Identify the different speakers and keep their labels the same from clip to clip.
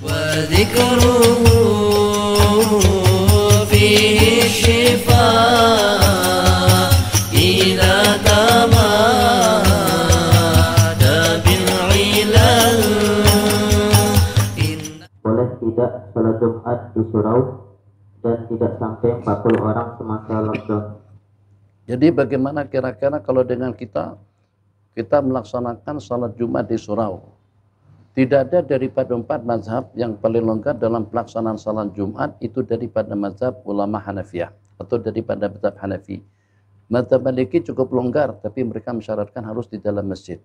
Speaker 1: وذكره فيه الشفاء إذا تماد بالعلل boleh tidak sholat Jumat di surau dan tidak sampai 40 orang semasa lockdown. Jadi bagaimana kira-kira kalau dengan kita kita melaksanakan sholat Jumat di surau? Tidak ada daripada empat mazhab yang paling longgar dalam pelaksanaan salat Jumat itu daripada mazhab ulama Hanafiyah atau daripada mazhab Hanafi. Mazhab Maliki cukup longgar, tapi mereka mensyaratkan harus di dalam masjid.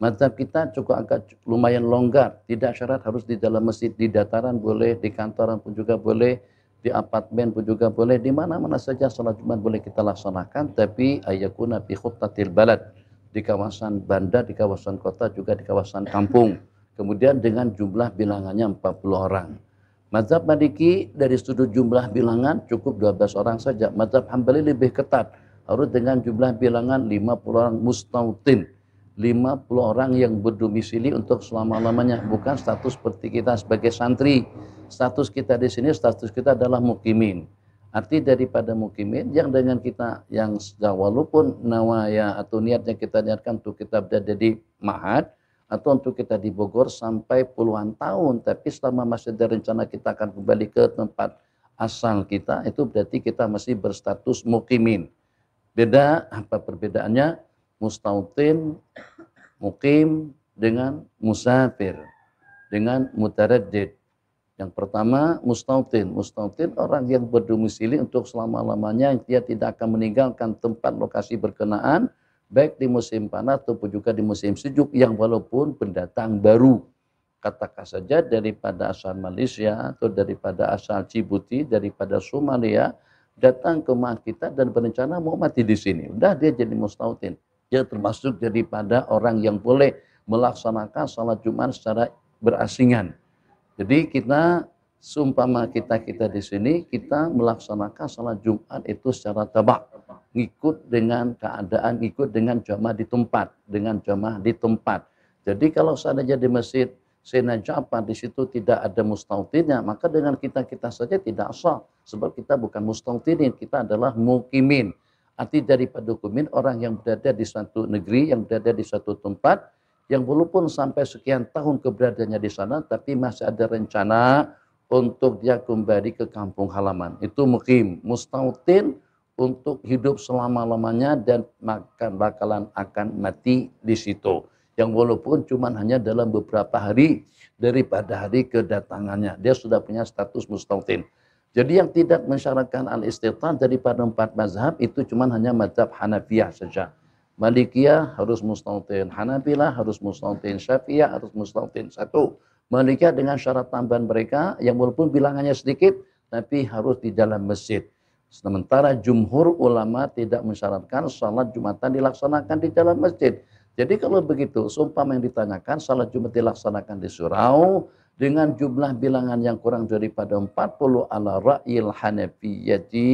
Speaker 1: Mazhab kita cukup agak lumayan longgar, tidak syarat harus di dalam masjid, di dataran boleh, di kantoran pun juga boleh, di apartemen pun juga boleh, di mana-mana saja salat Jumat boleh kita laksanakan, tapi ayakuna bi khuttatil balad di kawasan bandar, di kawasan kota, juga di kawasan kampung. Kemudian dengan jumlah bilangannya 40 orang. Mazhab Maliki dari sudut jumlah bilangan cukup 12 orang saja. Mazhab Hambali lebih ketat. Harus dengan jumlah bilangan 50 orang mustautin. 50 orang yang berdomisili untuk selama-lamanya. Bukan status seperti kita sebagai santri. Status kita di sini, status kita adalah mukimin. Arti daripada mukimin yang dengan kita yang walaupun nawaya atau niatnya kita niatkan untuk kita berada di mahat atau untuk kita di Bogor sampai puluhan tahun. Tapi selama masih ada rencana kita akan kembali ke tempat asal kita, itu berarti kita masih berstatus mukimin. Beda apa perbedaannya? Mustautin, mukim dengan musafir, dengan mutaradid. Yang pertama mustautin. Mustautin orang yang berdomisili untuk selama-lamanya dia tidak akan meninggalkan tempat lokasi berkenaan baik di musim panas ataupun juga di musim sejuk yang walaupun pendatang baru. Katakan saja daripada asal Malaysia atau daripada asal Cibuti daripada Somalia, datang ke rumah kita dan berencana mau mati di sini. Udah dia jadi mustautin. Dia termasuk daripada orang yang boleh melaksanakan salat Jumat secara berasingan. Jadi kita sumpah kita kita di sini kita melaksanakan salat Jumat itu secara tabak ngikut dengan keadaan, ngikut dengan jamaah di tempat, dengan jamaah di tempat. Jadi kalau seandainya di masjid Sena di situ tidak ada musta'utinnya, maka dengan kita-kita saja tidak sah. Sebab kita bukan mustautinin, kita adalah mukimin. Arti daripada dokumen orang yang berada di suatu negeri, yang berada di suatu tempat, yang walaupun sampai sekian tahun keberadaannya di sana, tapi masih ada rencana untuk dia kembali ke kampung halaman. Itu mukim. Mustautin untuk hidup selama-lamanya dan makan bakalan akan mati di situ. Yang walaupun cuma hanya dalam beberapa hari daripada hari kedatangannya. Dia sudah punya status mustautin. Jadi yang tidak mensyaratkan al-istitan daripada empat mazhab itu cuma hanya mazhab Hanafiyah saja. Malikiyah harus mustautin, hanafilah harus mustautin, Syafiyah harus mustautin. Satu, Malikiyah dengan syarat tambahan mereka yang walaupun bilangannya sedikit tapi harus di dalam masjid. Sementara jumhur ulama tidak mensyaratkan sholat Jumatan dilaksanakan di jalan masjid. Jadi kalau begitu, sumpah yang ditanyakan, sholat Jumat dilaksanakan di surau dengan jumlah bilangan yang kurang daripada 40 ala hanafi. Jadi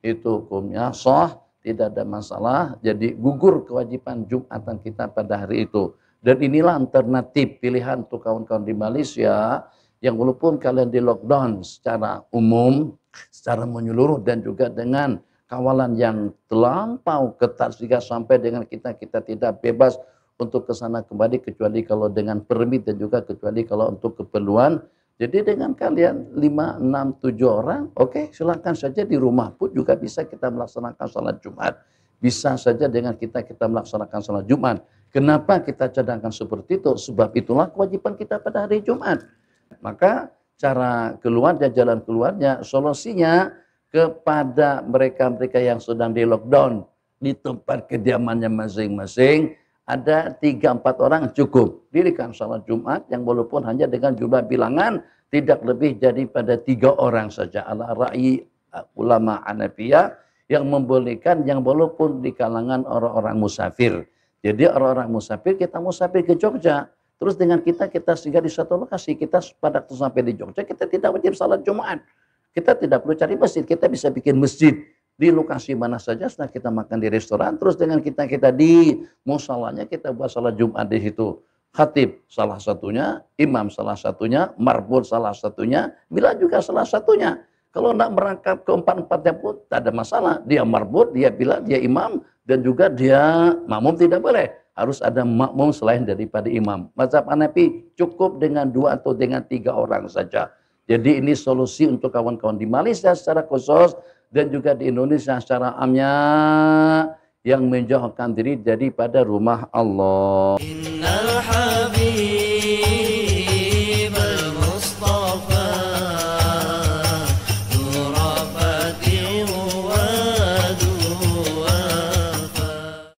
Speaker 1: itu hukumnya sah, tidak ada masalah. Jadi gugur kewajiban Jumatan kita pada hari itu. Dan inilah alternatif pilihan untuk kawan-kawan di Malaysia yang walaupun kalian di lockdown secara umum, secara menyeluruh dan juga dengan kawalan yang terlampau ketat sehingga sampai dengan kita kita tidak bebas untuk ke sana kembali kecuali kalau dengan permit dan juga kecuali kalau untuk keperluan. Jadi dengan kalian 5, 6, 7 orang, oke okay, silahkan saja di rumah pun juga bisa kita melaksanakan sholat Jumat. Bisa saja dengan kita kita melaksanakan sholat Jumat. Kenapa kita cadangkan seperti itu? Sebab itulah kewajiban kita pada hari Jumat. Maka cara keluarnya, jalan keluarnya, solusinya kepada mereka-mereka yang sedang di lockdown di tempat kediamannya masing-masing ada tiga empat orang cukup dirikan sholat Jumat yang walaupun hanya dengan jumlah bilangan tidak lebih jadi pada tiga orang saja ala ra'i ulama anafia yang membolehkan yang walaupun di kalangan orang-orang musafir jadi orang-orang musafir kita musafir ke Jogja Terus dengan kita, kita sehingga di satu lokasi, kita pada waktu sampai di Jogja, kita tidak wajib salat Jumat. Kita tidak perlu cari masjid, kita bisa bikin masjid di lokasi mana saja setelah kita makan di restoran terus dengan kita kita di musolanya kita buat salat Jumat di situ khatib salah satunya imam salah satunya marbun salah satunya bila juga salah satunya kalau tidak merangkap keempat empatnya pun tak ada masalah dia marbun dia bila dia imam dan juga dia makmum tidak boleh harus ada makmum selain daripada imam. Mazhab Hanafi cukup dengan dua atau dengan tiga orang saja. Jadi ini solusi untuk kawan-kawan di Malaysia secara khusus dan juga di Indonesia secara amnya yang menjauhkan diri daripada rumah Allah. Innal